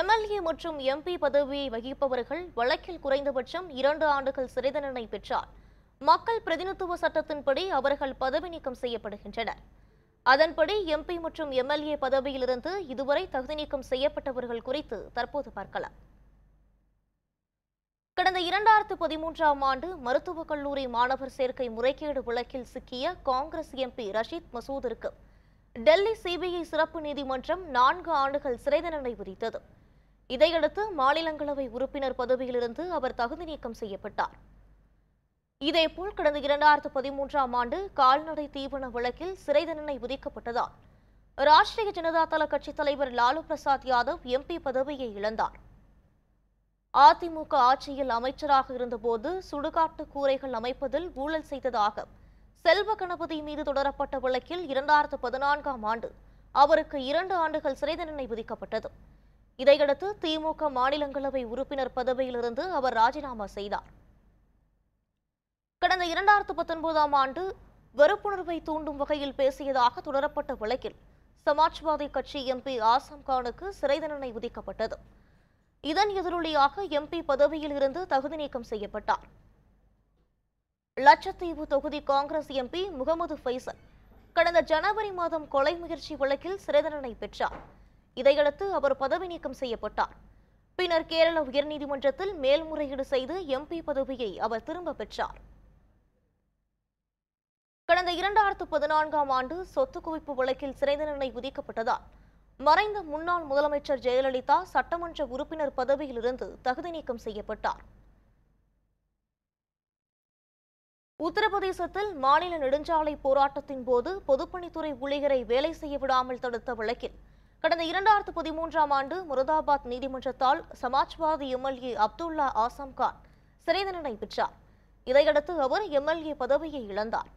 MLA மற்றும் MP பதவியை வகிப்பவர்கள் வழக்கில் குறைந்தபட்சம் இரண்டு ஆண்டுகள் சிறை தண்டனை பெற்றால் மக்கள் பிரதிநிதித்துவ சட்டத்தின்படி அவர்கள் பதவி நீக்கம் செய்யப்படுகின்றனர் அதன்படி எம்பி மற்றும் எம்எல்ஏ பதவியிலிருந்து இதுவரை தகுதி நீக்கம் செய்யப்பட்டவர்கள் குறித்து தற்போது பார்க்கலாம் கடந்த இரண்டாயிரத்து பதிமூன்றாம் ஆண்டு மருத்துவக் கல்லூரி மாணவர் சேர்க்கை முறைகேடு வழக்கில் சிக்கிய காங்கிரஸ் எம்பி ரஷீத் மசூதிற்கு டெல்லி சிபிஐ சிறப்பு நீதிமன்றம் நான்கு ஆண்டுகள் சிறை தண்டனை விதித்தது இதையடுத்து மாநிலங்களவை உறுப்பினர் பதவியிலிருந்து அவர் தகுதி நீக்கம் செய்யப்பட்டார் இதேபோல் கடந்த இரண்டாயிரத்து பதிமூன்றாம் ஆண்டு கால்நடை தீவன வழக்கில் சிறை தண்டனை விதிக்கப்பட்டதால் ராஷ்டிரிய ஜனதா தள கட்சித் தலைவர் லாலு பிரசாத் யாதவ் எம்பி பதவியை இழந்தார் அதிமுக ஆட்சியில் அமைச்சராக இருந்தபோது சுடுகாட்டு கூரைகள் அமைப்பதில் ஊழல் செய்ததாக செல்வ கணபதி மீது தொடரப்பட்ட வழக்கில் இரண்டாயிரத்து பதினான்காம் ஆண்டு அவருக்கு இரண்டு ஆண்டுகள் சிறை தண்டனை விதிக்கப்பட்டது இதையடுத்து திமுக மாநிலங்களவை உறுப்பினர் பதவியிலிருந்து அவர் ராஜினாமா செய்தார் கடந்த இரண்டாயிரத்து பத்தொன்பதாம் ஆண்டு வெறுப்புணர்வை தூண்டும் வகையில் பேசியதாக தொடரப்பட்ட வழக்கில் சமாஜ்வாதி கட்சி எம்பி ஆசம் கானுக்கு சிறை தண்டனை விதிக்கப்பட்டது இதன் எதிரொலியாக எம்பி பதவியில் இருந்து தகுதி நீக்கம் செய்யப்பட்டார் லட்சத்தீவு தொகுதி காங்கிரஸ் எம்பி முகமது ஃபைசல் கடந்த ஜனவரி மாதம் கொலை முயற்சி வழக்கில் சிறை தண்டனை பெற்றார் இதையடுத்து அவர் பதவி நீக்கம் செய்யப்பட்டார் பின்னர் கேரள உயர்நீதிமன்றத்தில் மேல்முறையீடு செய்து எம்பி பதவியை அவர் திரும்ப பெற்றார் கடந்த இரண்டாயிரத்து பதினான்காம் ஆண்டு சொத்து குவிப்பு வழக்கில் சிறை தண்டனை விதிக்கப்பட்டதால் மறைந்த முன்னாள் முதலமைச்சர் ஜெயலலிதா சட்டமன்ற உறுப்பினர் பதவியிலிருந்து தகுதி நீக்கம் செய்யப்பட்டார் உத்தரப்பிரதேசத்தில் மாநில நெடுஞ்சாலை போராட்டத்தின் போது பொதுப்பணித்துறை ஊழியரை வேலை செய்ய விடாமல் தடுத்த வழக்கில் கடந்த இரண்டாயிரத்து பதிமூன்றாம் ஆண்டு முரதாபாத் நீதிமன்றத்தால் சமாஜ்வாதி எம்எல்ஏ அப்துல்லா ஆசாம் கான் சிறை தண்டனை பெற்றார் இதையடுத்து அவர் எம்எல்ஏ பதவியை இழந்தார்